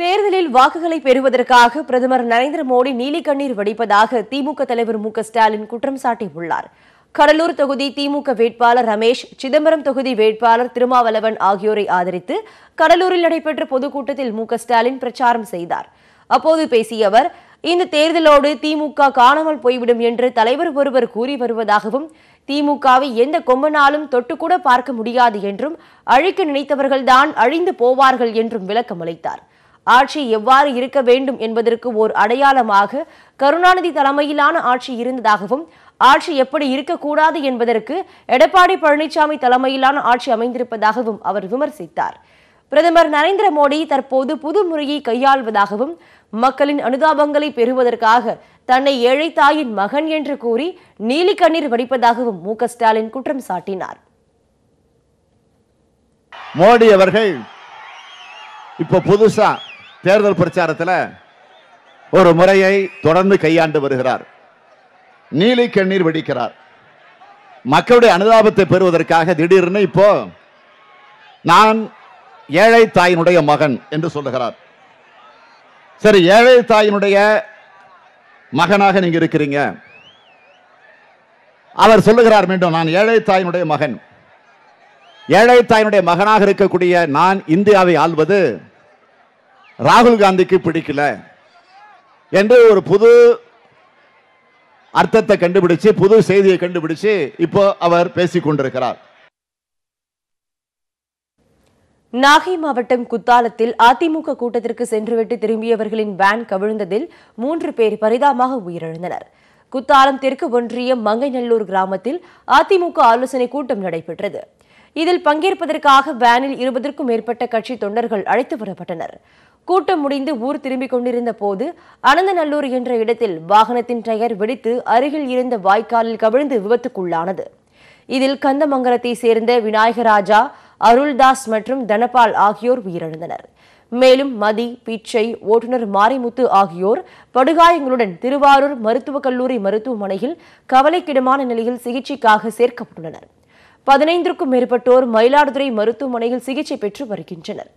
தேர்தலில் வாக்குகளை பெறுவதற்காக பிரதமர் நரேந்திர மோடி நீலிக்கண்ணீர் வடிப்பதாக திமுக தலைவர் மு ஸ்டாலின் குற்றம் சாட்டியுள்ளார் கடலூர் தொகுதி திமுக வேட்பாளர் ரமேஷ் சிதம்பரம் தொகுதி வேட்பாளர் திருமாவளவன் ஆகியோரை ஆதரித்து கடலூரில் நடைபெற்ற பொதுக்கூட்டத்தில் மு ஸ்டாலின் பிரச்சாரம் செய்தார் அப்போது பேசிய அவர் இந்த தேர்தலோடு திமுக காணாமல் போய்விடும் என்று தலைவர் ஒருவர் கூறி வருவதாகவும் திமுகவை எந்த கொம்பனாலும் தொட்டுக்கூட பார்க்க முடியாது என்றும் அழிக்க நினைத்தவர்கள்தான் அழிந்து போவார்கள் என்றும் அளித்தாா் ஆட்சி எவ்வாறு இருக்க வேண்டும் என்பதற்கு ஓர் அடையாளமாக கருணாநிதி தலைமையிலான ஆட்சி இருந்ததாகவும் ஆட்சி எப்படி இருக்கக்கூடாது என்பதற்கு எடப்பாடி பழனிசாமி தலைமையிலான ஆட்சி அமைந்திருப்பதாகவும் அவர் விமர்சித்தார் பிரதமர் நரேந்திர மோடி தற்போது புது முறையை கையாள்வதாகவும் மக்களின் அனுதாபங்களை பெறுவதற்காக தன்னை ஏழை தாயின் மகன் என்று கூறி நீலிக்கண்ணீர் கண்ணீர் வடிப்பதாகவும் மு ஸ்டாலின் குற்றம் சாட்டினார் மோடி அவர்கள் இப்ப புதுசா தேர்தல் பிரச்சாரத்தில் ஒரு முறையை தொடர்ந்து கையாண்டு வருகிறார் நீலி கண்ணீர் வெடிக்கிறார் மக்களுடைய அனுதாபத்தை பெறுவதற்காக திடீர்னு இப்போ நான் ஏழை தாயினுடைய மகன் என்று சொல்லுகிறார் சரி ஏழை தாயினுடைய மகனாக நீங்க இருக்கிறீங்க அவர் சொல்லுகிறார் மீண்டும் நான் ஏழை தாயினுடைய மகன் ஏழை தாயினுடைய மகனாக இருக்கக்கூடிய நான் இந்தியாவை ஆள்வது ராகுல் காந்திக்கு பிடிக்கல என்று ஒரு புது அர்த்தத்தை கண்டுபிடிச்சு புது செய்தியை கண்டுபிடிச்சு இப்போ அவர் பேசிக் கொண்டிருக்கிறார் நாகை மாவட்டம் குத்தாலத்தில் அதிமுக கூட்டத்திற்கு சென்றுவிட்டு திரும்பியவர்களின் வேன் கவிழ்ந்ததில் மூன்று பேர் பரிதாபமாக உயிரிழந்தனர் குத்தாலம் தெற்கு ஒன்றியம் மங்கைநல்லூர் கிராமத்தில் அதிமுக ஆலோசனை கூட்டம் நடைபெற்றது இதில் பங்கேற்பதற்காக வேனில் இருபதற்கும் மேற்பட்ட கட்சி தொண்டர்கள் அழைத்து வரப்பட்டனர் கூட்டம் முடிந்து ஊர் திரும்பிக் கொண்டிருந்த போது அனந்தநல்லூர் என்ற இடத்தில் வாகனத்தின் டயர் வெடித்து அருகில் இருந்த வாய்க்காலில் கவிழ்ந்து விபத்துக்குள்ளானது இதில் கந்தமங்கலத்தை சேர்ந்த விநாயகராஜா அருள்தாஸ் மற்றும் தனபால் ஆகியோர் உயிரிழந்தனர் மேலும் மதி பீச்சை ஓட்டுநர் மாரிமுத்து ஆகியோர் படுகாயங்களுடன் திருவாரூர் மருத்துவக் கல்லூரி மருத்துவமனையில் கவலைக்கிடமான நிலையில் சிகிச்சைக்காக சேர்க்கப்பட்டுள்ளனர் பதினைந்திற்கும் மேற்பட்டோர் மயிலாடுதுறை மருத்துவமனையில் சிகிச்சை பெற்று வருகின்றனர்